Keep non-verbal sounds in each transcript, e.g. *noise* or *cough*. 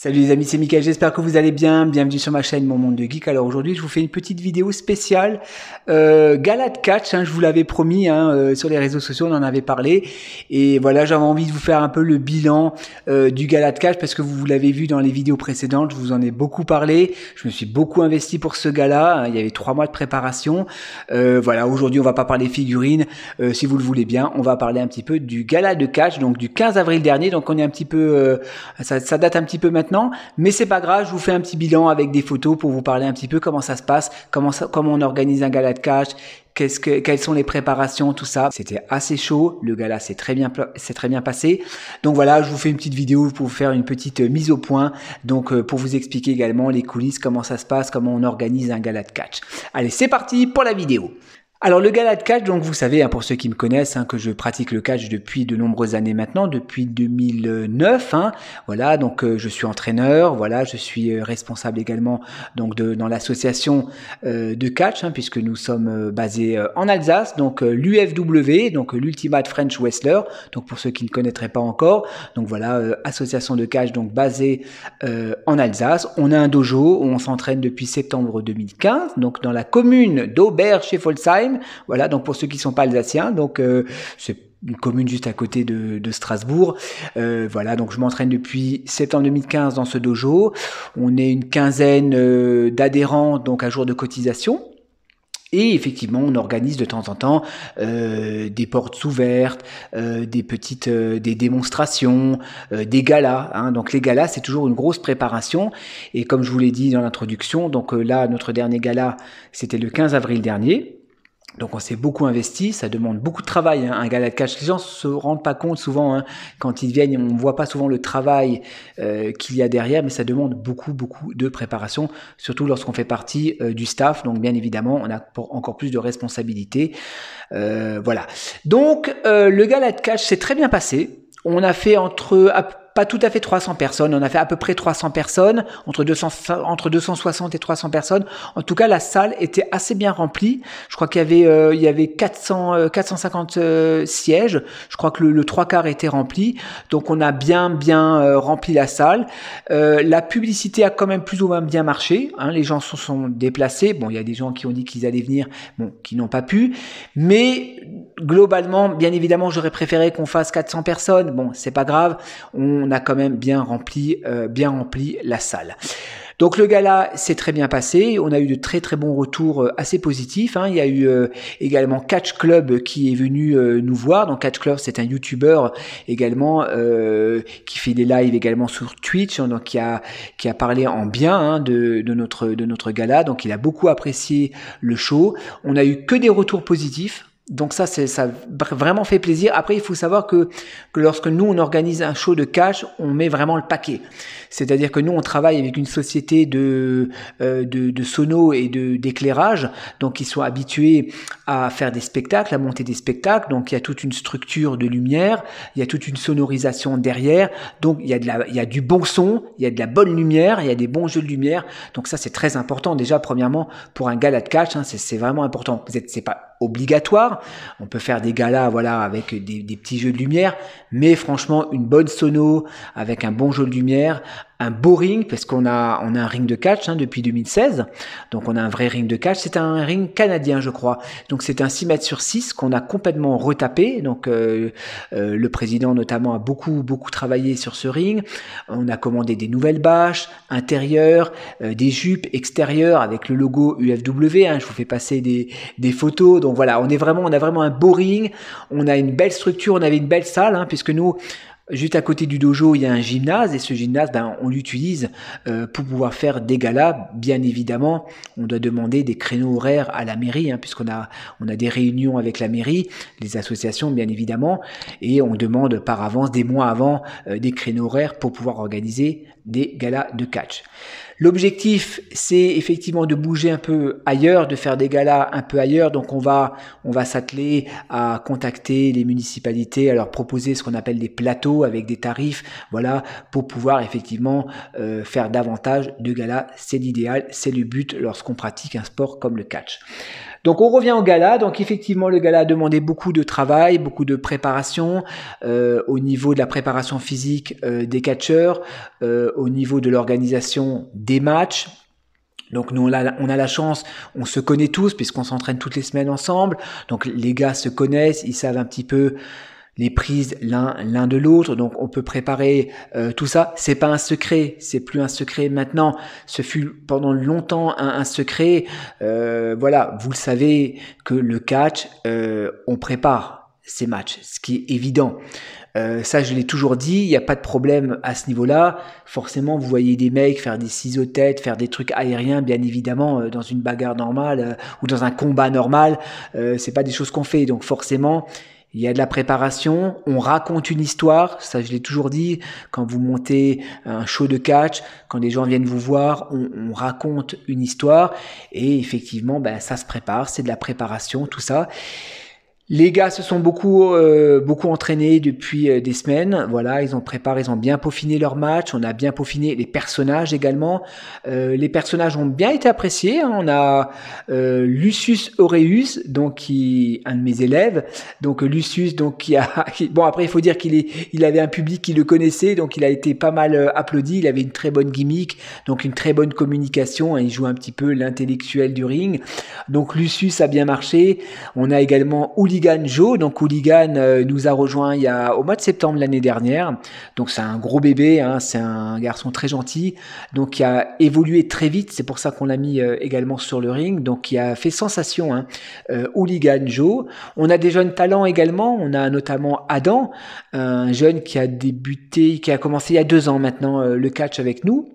Salut les amis, c'est Mickaël, j'espère que vous allez bien. Bienvenue sur ma chaîne Mon Monde de Geek. Alors aujourd'hui, je vous fais une petite vidéo spéciale euh, Gala de Catch. Hein, je vous l'avais promis hein, euh, sur les réseaux sociaux, on en avait parlé. Et voilà, j'avais envie de vous faire un peu le bilan euh, du Gala de Catch parce que vous, l'avez vu dans les vidéos précédentes, je vous en ai beaucoup parlé. Je me suis beaucoup investi pour ce gala. Hein, il y avait trois mois de préparation. voilà, aujourd'hui, on va pas parler figurines. si vous le voulez bien, on va parler un petit peu du Gala de Catch, donc du 15 avril dernier. Donc on est un petit peu, ça date un petit peu maintenant mais c'est pas grave, je vous fais un petit bilan avec des photos pour vous parler un petit peu comment ça se passe, comment on organise un gala de catch, quelles sont les préparations, tout ça. C'était assez chaud, le gala s'est très bien, très bien passé. Donc voilà, je vous fais une petite vidéo pour vous faire une petite euh, mise au point, donc euh, pour vous expliquer également les coulisses, comment ça se passe, comment on organise un gala de catch. Allez, c'est parti pour la vidéo. Alors le gala de catch, donc vous savez, hein, pour ceux qui me connaissent, hein, que je pratique le catch depuis de nombreuses années maintenant, depuis 2009. Hein. voilà, donc euh, je suis entraîneur, voilà, je suis euh, responsable également donc dans l'association euh, de catch, puisque nous sommes basés en Alsace, donc l'UFW, donc l'Ultimate French Wrestler. Donc pour ceux qui ne connaîtraient pas encore, donc voilà, association de catch donc basée en Alsace. On a un dojo, où on s'entraîne depuis septembre 2015, donc dans la commune d'Aubert chez Folsheim voilà, donc pour ceux qui ne sont pas alsaciens, donc euh, c'est une commune juste à côté de, Strasbourg. Euh, voilà, donc je m'entraîne depuis septembre 2015 dans ce dojo. On est une quinzaine euh, d'adhérents, donc à jour de cotisation. Et effectivement, on organise de temps en temps des portes ouvertes, des petites, des démonstrations, des galas. Hein. Donc les galas, c'est toujours une grosse préparation. Et comme je vous l'ai dit dans l'introduction, donc là, notre dernier gala, c'était le 15 avril dernier. Donc on s'est beaucoup investi, ça demande beaucoup de travail. Hein. un gala de cash, les gens se rendent pas compte souvent hein. quand ils viennent, on ne voit pas souvent le travail euh, qu'il y a derrière, mais ça demande beaucoup beaucoup de préparation, surtout lorsqu'on fait partie euh, du staff. Donc bien évidemment, on a pour encore plus de responsabilités. Euh, voilà. Donc le gala de cash s'est très bien passé. On a fait entre pas tout à fait 300 personnes. On a fait à peu près 300 personnes, entre, 200, entre 260 et 300 personnes. En tout cas, la salle était assez bien remplie. Je crois qu'il y avait, euh, il y avait 400, 450 euh, euh, sièges. Je crois que le, trois quarts était rempli. Donc, on a bien, bien rempli la salle. la publicité a quand même plus ou moins bien marché. Hein. les gens se sont déplacés. Bon, il y a des gens qui ont dit qu'ils allaient venir, qui n'ont pas pu. Mais globalement, bien évidemment, j'aurais préféré qu'on fasse 400 personnes. Bon, c'est pas grave, on a quand même bien rempli, euh, bien rempli la salle. Donc le gala s'est très bien passé, on a eu de très très bons retours euh, assez positifs. Hein. Il y a eu euh, également Catch Club qui est venu nous voir. Donc Catch Club c'est un YouTuber également qui fait des lives également sur Twitch, hein. donc qui a qui a parlé en bien hein, de, de, notre de notre gala. Donc il a beaucoup apprécié le show. On a eu que des retours positifs donc ça, c'est ça vraiment fait plaisir. Après, il faut savoir que, que lorsque nous on organise un show de cash, on met vraiment le paquet. C'est-à-dire que nous on travaille avec une société de euh, de, de, sono et de d'éclairage, donc ils sont habitués à faire des spectacles, à monter des spectacles. Donc il y a toute une structure de lumière, il y a toute une sonorisation derrière. Donc il y a de la, il y a du bon son, il y a de la bonne lumière, il y a des bons jeux de lumière. Donc ça c'est très important déjà premièrement pour un gala de cash. Hein, c'est vraiment important. Vous êtes c'est pas obligatoire. On peut faire des galas, voilà, avec des, des, petits jeux de lumière, mais franchement, une bonne sono avec un bon jeu de lumière, un beau ring parce qu'on a on a un ring de catch hein, depuis 2016. Donc on a un vrai ring de catch. C'est un ring canadien, je crois. Donc c'est un 6 mètres sur 6 qu'on a complètement retapé. Donc euh, euh, le président notamment a beaucoup beaucoup travaillé sur ce ring. On a commandé des nouvelles bâches intérieures, euh, des jupes extérieures avec le logo UFW. Hein. Je vous fais passer des, des photos. Donc voilà, on est vraiment on a vraiment un beau ring. On a une belle structure. On avait une belle salle hein, puisque nous Juste à côté du dojo, il y a un gymnase et ce gymnase, ben, on l'utilise euh, pour pouvoir faire des galas. Bien évidemment, on doit demander des créneaux horaires à la mairie, hein, puisqu'on a, on a des réunions avec la mairie, les associations, bien évidemment, et on demande par avance, des mois avant, euh, des créneaux horaires pour pouvoir organiser des galas de catch. L'objectif, c'est effectivement de bouger un peu ailleurs, de faire des galas un peu ailleurs. Donc on va, on va s'atteler à contacter les municipalités, à leur proposer ce qu'on appelle des plateaux avec des tarifs, voilà, pour pouvoir effectivement euh, faire davantage de galas. C'est l'idéal, c'est le but lorsqu'on pratique un sport comme le catch. Donc on revient au gala. Donc effectivement, le gala a demandé beaucoup de travail, beaucoup de préparation euh, au niveau de la préparation physique euh, des catcheurs, euh, au niveau de l'organisation des matchs. Donc nous on a, on a, la chance, on se connaît tous puisqu'on s'entraîne toutes les semaines ensemble. Donc les gars se connaissent, ils savent un petit peu les prises l'un l'un de l'autre. Donc on peut préparer euh, tout ça. C'est pas un secret, c'est plus un secret maintenant. Ce fut pendant longtemps un, secret. Euh, voilà, vous le savez que le catch, euh, on prépare ces matchs, ce qui est évident. ça, je l'ai toujours dit, il n'y a pas de problème à ce niveau-là. Forcément, vous voyez des mecs faire des ciseaux de tête, faire des trucs aériens, bien évidemment, dans une bagarre normale ou dans un combat normal, Ce n'est pas des choses qu'on fait. Donc forcément, il y a de la préparation, on raconte une histoire, ça je l'ai toujours dit, quand vous montez un show de catch, quand les gens viennent vous voir, on, raconte une histoire, et effectivement, ben, ça se prépare, c'est de la préparation, tout ça. Les gars se sont beaucoup, euh, beaucoup entraînés depuis euh, des semaines. Voilà, ils ont préparé, ont bien peaufiné leur match. On a bien peaufiné les personnages également. Euh, les personnages ont bien été appréciés. Hein. On a Lucius Aureus, donc qui, un de mes élèves. Donc Lucius, donc qui a, *laughs* bon après il faut dire qu'il il avait un public qui le connaissait, donc il a été pas mal applaudi. Il avait une très bonne gimmick, donc une très bonne communication. Hein. Il joue un petit peu l'intellectuel du ring. Donc Lucius a bien marché. On a également Uli Hooligan Joe. Donc Hooligan euh, nous a rejoint il y a, au mois de septembre l'année dernière. Donc c'est un gros bébé, hein. c'est un garçon très gentil. Donc il a évolué très vite, c'est pour ça qu'on l'a mis euh, également sur le ring. Donc il a fait sensation, hein. Euh, Hooligan Joe. On a des jeunes talents également. On a notamment Adam, un jeune qui a débuté, qui a commencé il y a deux ans maintenant le catch avec nous.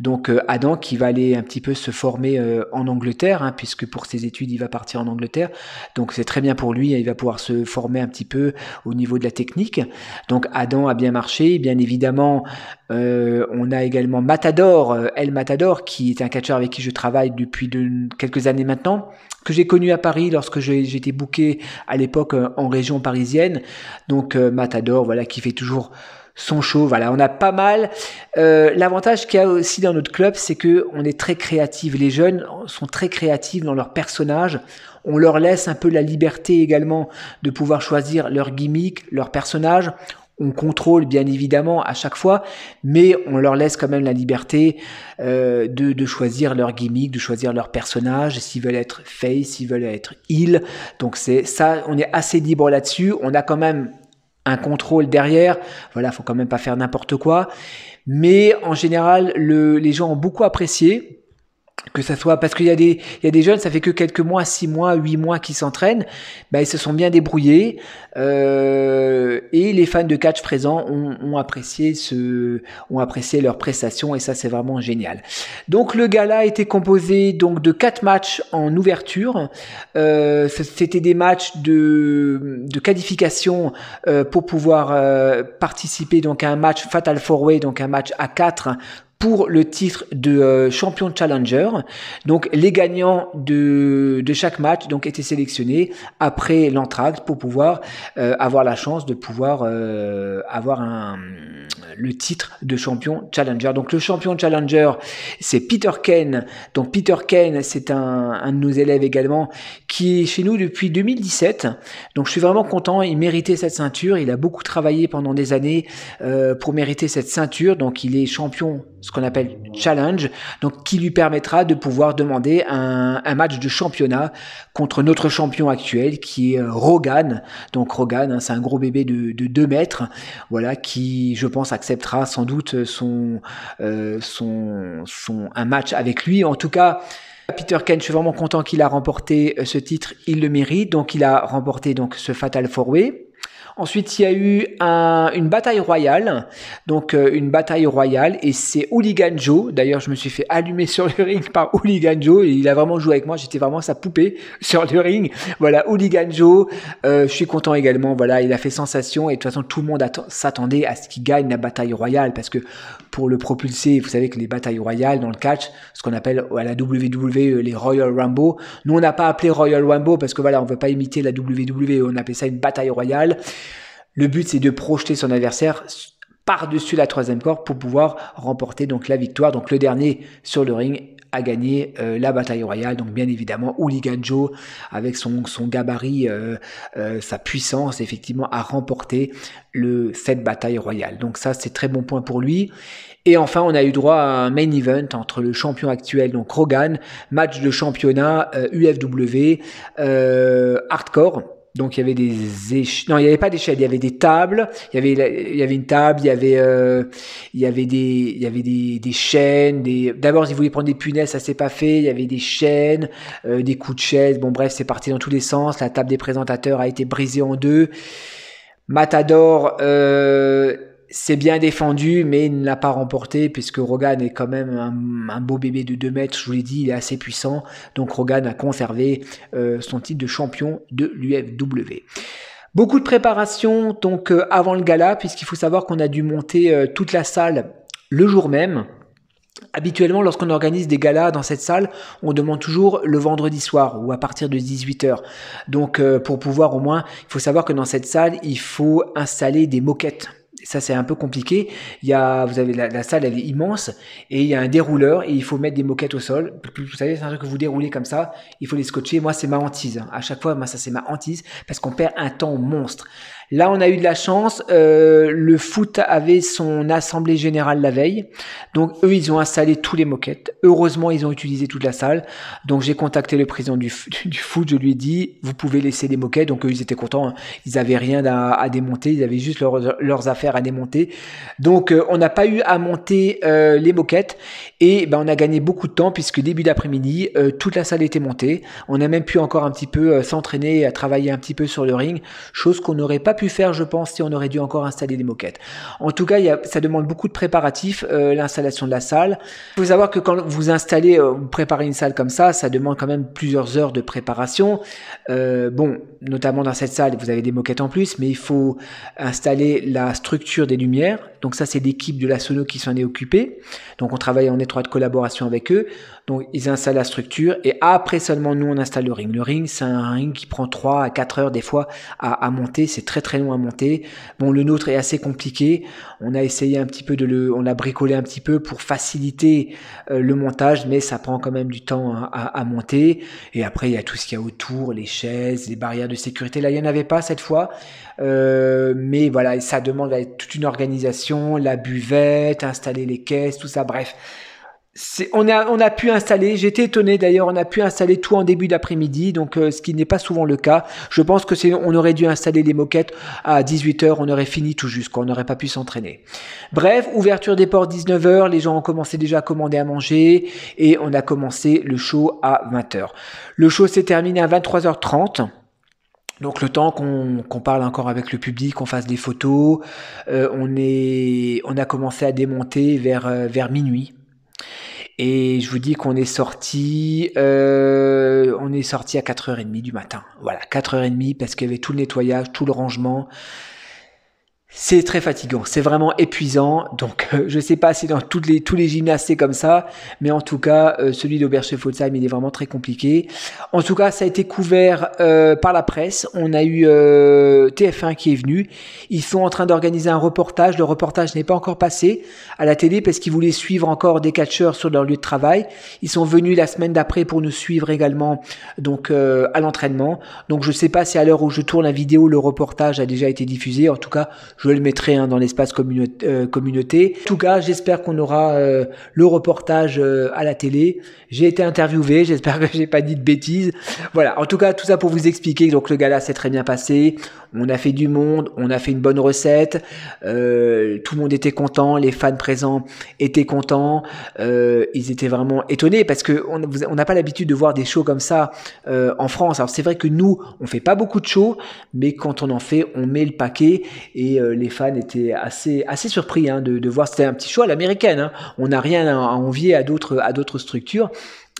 Donc Adam qui va aller un petit peu se former en Angleterre, hein, puisque pour ses études il va partir en Angleterre. Donc c'est très bien pour lui va pouvoir se former un petit peu au niveau de la technique. Donc Adam a bien marché, bien évidemment. Euh, on a également Matador, euh, El Matador, qui est un catcheur avec qui je travaille depuis de, quelques années maintenant, que j'ai connu à Paris lorsque j'étais booké à l'époque euh, en région parisienne. Donc Matador, voilà, qui fait toujours sont chauds. Voilà, on a pas mal. Euh, L'avantage qu'il y a aussi dans notre club, c'est que on est très créatifs. Les jeunes sont très créatifs dans leurs personnages. On leur laisse un peu la liberté également de pouvoir choisir leur gimmick, leur personnage. On contrôle bien évidemment à chaque fois, mais on leur laisse quand même la liberté euh, de, de, choisir leur gimmick, de choisir leur personnage, s'ils veulent être face, s'ils veulent être il. Donc c'est ça, on est assez libre là-dessus. On a quand même un contrôle derrière. Voilà, faut quand même pas faire n'importe quoi. Mais en général, le, les gens ont beaucoup apprécié que ça soit parce qu'il y a des il y a des jeunes ça fait que quelques mois six mois huit mois qui s'entraînent ben ils se sont bien débrouillés euh, et les fans de catch présents ont, apprécié ce ont apprécié prestations et ça c'est vraiment génial donc le gala était composé donc de quatre matchs en ouverture euh, c'était des matchs de de qualification euh, pour pouvoir participer donc à un match fatal fourway way donc un match à 4 pour le titre de euh, champion challenger. Donc les gagnants de, de, chaque match donc étaient sélectionnés après l'entracte pour pouvoir euh, avoir la chance de pouvoir euh, avoir un, le titre de champion challenger. Donc le champion challenger c'est Peter Kane. Donc Peter Kane, c'est un, un, de nos élèves également qui est chez nous depuis 2017. Donc je suis vraiment content. Il méritait cette ceinture. Il a beaucoup travaillé pendant des années pour mériter cette ceinture. Donc il est champion ce qu'on appelle challenge, donc qui lui permettra de pouvoir demander un, match de championnat contre notre champion actuel qui est euh, Rogan. Donc Rogan, hein, c'est un gros bébé de, de 2 mètres, voilà, qui je pense acceptera sans doute son, euh, son, son, un match avec lui. En tout cas, Peter Ken, je suis vraiment content qu'il a remporté euh, ce titre, il le mérite, donc il a remporté donc ce Fatal Four Way. Ensuite, il y a eu une bataille royale, donc euh, une bataille royale, et c'est Hooligan Joe. D'ailleurs, je me suis fait allumer sur le ring par Hooligan Joe, il a vraiment joué avec moi, j'étais vraiment sa poupée *laughs* sur le ring. Voilà, Hooligan Joe, euh, je suis content également, voilà, il a fait sensation, et de toute façon, tout le monde s'attendait à ce qu'il gagne la bataille royale, parce que pour le propulser, vous savez que les batailles royales dans le catch, ce qu'on appelle à la WWE les Royal Rumble, nous on n'a pas appelé Royal Rumble parce que voilà, on veut pas imiter la WWE, on appelait ça une bataille royale. Le but, c'est de projeter son adversaire par-dessus la troisième corde pour pouvoir remporter donc la victoire. Donc le dernier sur le ring a gagné euh, la bataille royale. Donc bien évidemment, Hooligan Joe, avec son, son gabarit, euh, euh, sa puissance, effectivement, a remporté le, cette bataille royale. Donc ça, c'est très bon point pour lui. Et enfin, on a eu droit à un main event entre le champion actuel, donc Rogan, match de championnat UFW, hardcore donc il y avait des éch... non il y avait pas chaînes, il y avait des tables il y avait il y avait une table il y avait euh, il y avait des il y avait des, des chaînes des d'abord ils voulaient prendre des punaises ça s'est pas fait il y avait des chaînes euh, des coups de chaise bon bref c'est parti dans tous les sens la table des présentateurs a été brisée en deux Matador euh c'est bien défendu, mais il ne l'a pas remporté, puisque Rogan est quand même un, beau bébé de 2 mètres, je vous l'ai dit, il est assez puissant. Donc Rogan a conservé euh, son titre de champion de l'UFW. Beaucoup de préparation, donc euh, avant le gala, puisqu'il faut savoir qu'on a dû monter euh, toute la salle le jour même. Habituellement, lorsqu'on organise des galas dans cette salle, on demande toujours le vendredi soir ou à partir de 18h. Donc, pour pouvoir au moins, il faut savoir que dans cette salle, il faut installer des moquettes ça c'est un peu compliqué. Il y a, vous avez la, salle, elle est immense et il y a un dérouleur et il faut mettre des moquettes au sol. Vous savez, c'est un truc que vous déroulez comme ça. Il faut les scotcher. Moi, c'est ma hantise. À chaque fois, moi, ça c'est ma hantise parce qu'on perd un temps monstre. Là, on a eu de la chance. Euh, le foot avait son assemblée générale la veille. Donc, eux, ils ont installé tous les moquettes. Heureusement, ils ont utilisé toute la salle. Donc, j'ai contacté le président du, *laughs* foot. Je lui ai dit, vous pouvez laisser les moquettes. Donc, eux, ils étaient contents. Hein. Ils n'avaient rien à, démonter. Ils avaient juste leurs affaires à démonter. Donc, euh, on n'a pas eu à monter euh, les moquettes. Et ben, on a gagné beaucoup de temps puisque début d'après-midi, toute la salle était montée. On a même pu encore un petit peu s'entraîner, à travailler un petit peu sur le ring. Chose qu'on n'aurait pas pu faire, je pense, si on aurait dû encore installer des moquettes. En tout cas, ça demande beaucoup de préparatifs, euh, l'installation de la salle. Il faut savoir que quand vous installez, euh, ou préparez une salle comme ça, ça demande quand même plusieurs heures de préparation. Euh, bon, notamment dans cette salle, vous avez des moquettes en plus, mais il faut installer la structure des lumières. Donc ça, c'est l'équipe de la Sono qui s'en est occupée. Donc on travaille en étroite collaboration avec eux. Donc ils installent la structure et après seulement nous on installe le ring. Le ring c'est un ring qui prend 3 à 4 heures des fois à, monter, c'est très très long à monter. Bon le nôtre est assez compliqué, on a essayé un petit peu de le, on a bricolé un petit peu pour faciliter euh, le montage mais ça prend quand même du temps à, monter. Et après il y a tout ce qu'il y a autour, les chaises, les barrières de sécurité. Là il n'y en avait pas cette fois. Euh, mais voilà, ça demande toute une organisation, la buvette, installer les caisses, tout ça, bref on, a, on a pu installer, j'étais étonné d'ailleurs, on a pu installer tout en début d'après-midi, donc euh, ce qui n'est pas souvent le cas. Je pense que c'est, on aurait dû installer les moquettes à 18h, on aurait fini tout juste, on n'aurait pas pu s'entraîner. Bref, ouverture des portes 19h, les gens ont commencé déjà à commander à manger et on a commencé le show à 20h. Le show s'est terminé à 23h30. Donc le temps qu'on parle encore avec le public, qu'on fasse des photos, euh, on, est, on a commencé à démonter vers, euh, vers minuit. Et je vous dis qu'on est sorti, euh, on est sorti à 4h30 du matin. Voilà, 4h30 parce qu'il y avait tout le nettoyage, tout le rangement c'est très fatigant, c'est vraiment épuisant. Donc, euh, je sais pas si dans toutes les, tous les gymnases c'est comme ça, mais en tout cas, euh, celui d'Oberschöffelsheim, il est vraiment très compliqué. En tout cas, ça a été couvert euh, par la presse. On a eu euh, TF1 qui est venu. Ils sont en train d'organiser un reportage. Le reportage n'est pas encore passé à la télé parce qu'ils voulaient suivre encore des catcheurs sur leur lieu de travail. Ils sont venus la semaine d'après pour nous suivre également, donc à l'entraînement. Donc, je ne sais pas si à l'heure où je tourne la vidéo, le reportage a déjà été diffusé. En tout cas, le mettrai hein, dans l'espace communauté, euh, communauté. En tout cas, j'espère qu'on aura euh, le reportage euh, à la télé. J'ai été interviewé, *laughs* j'espère que j'ai pas dit de bêtises. Voilà, en tout cas, tout ça pour vous expliquer. Donc le gala s'est très bien passé, on a fait du monde, on a fait une bonne recette, tout le monde était content, les fans présents étaient contents, ils étaient vraiment étonnés parce que on n'a pas l'habitude de voir des shows comme ça en France. Alors c'est vrai que nous, on fait pas beaucoup de shows, mais quand on en fait, on met le paquet et euh, les fans étaient assez, assez surpris hein, de, de, voir. C'était un petit choix à l'américaine. Hein. On n'a rien à, envier à d'autres, à d'autres structures.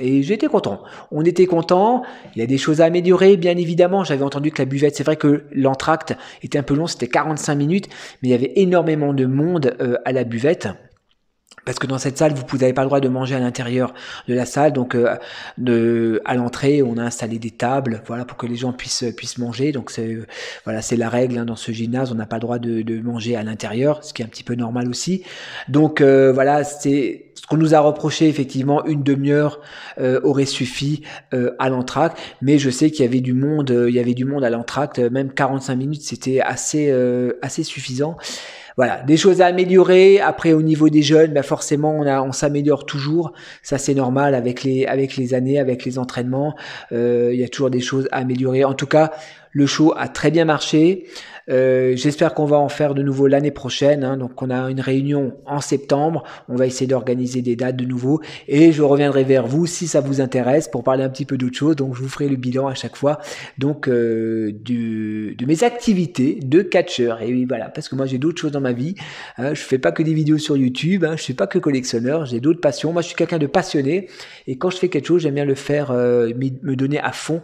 Et j'étais content. On était content. Il y a des choses à améliorer, bien évidemment. J'avais entendu que la buvette, c'est vrai que l'entracte était un peu long, c'était 45 minutes, mais il y avait énormément de monde euh, à la buvette parce que dans cette salle, vous n'avez pas le droit de manger à l'intérieur de la salle. Donc, euh, de, à l'entrée, on a installé des tables, voilà, pour que les gens puissent puissent manger. Donc, c'est euh, voilà, c'est la règle hein, dans ce gymnase. On n'a pas le droit de, de manger à l'intérieur, ce qui est un petit peu normal aussi. Donc, euh, voilà, c'est ce qu'on nous a reproché effectivement. Une demi-heure aurait suffi à l'entracte, mais je sais qu'il y avait du monde, il y avait du monde à l'entracte. Même 45 minutes, c'était assez assez suffisant. Voilà, des choses à améliorer. Après, au niveau des jeunes, mais ben, forcément, on, on s'améliore toujours. Ça, c'est normal avec les, avec les années, avec les entraînements. Euh, il y a toujours des choses à améliorer. En tout cas, le show a très bien marché. Euh, j'espère qu'on va en faire de nouveau l'année prochaine. Hein. Donc on a une réunion en septembre. On va essayer d'organiser des dates de nouveau. Et je reviendrai vers vous si ça vous intéresse pour parler un petit peu d'autre chose. Donc je vous ferai le bilan à chaque fois donc euh, du, de mes activités de catcheur. Et voilà, parce que moi j'ai d'autres choses dans ma vie. Hein. Je fais pas que des vidéos sur YouTube. Hein. Je suis pas que collectionneur. J'ai d'autres passions. Moi je suis quelqu'un de passionné. Et quand je fais quelque chose, j'aime bien le faire, euh, me donner à fond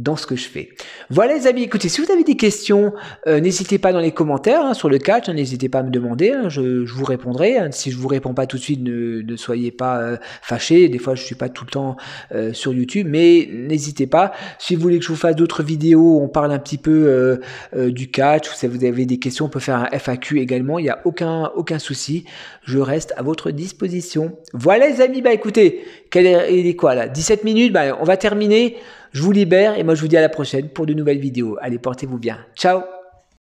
dans ce que je fais. Voilà les amis, écoutez, si vous avez des questions, euh, n'hésitez pas dans les commentaires hein, sur le catch, hein, n'hésitez pas à me demander, hein, je, vous répondrai. si je vous réponds pas tout de suite, ne, soyez pas euh, fâchés, des fois je suis pas tout le temps euh, sur YouTube, mais n'hésitez pas. Si vous voulez que je vous fasse d'autres vidéos, on parle un petit peu euh, du catch, ou si vous avez des questions, on peut faire un FAQ également, il n'y a aucun, aucun souci, je reste à votre disposition. Voilà les amis, bah écoutez, quel est, il est quoi là 17 minutes, bah, on va terminer. Je vous libère et moi je vous dis à la prochaine pour de nouvelles vidéos. Allez, portez-vous bien. Ciao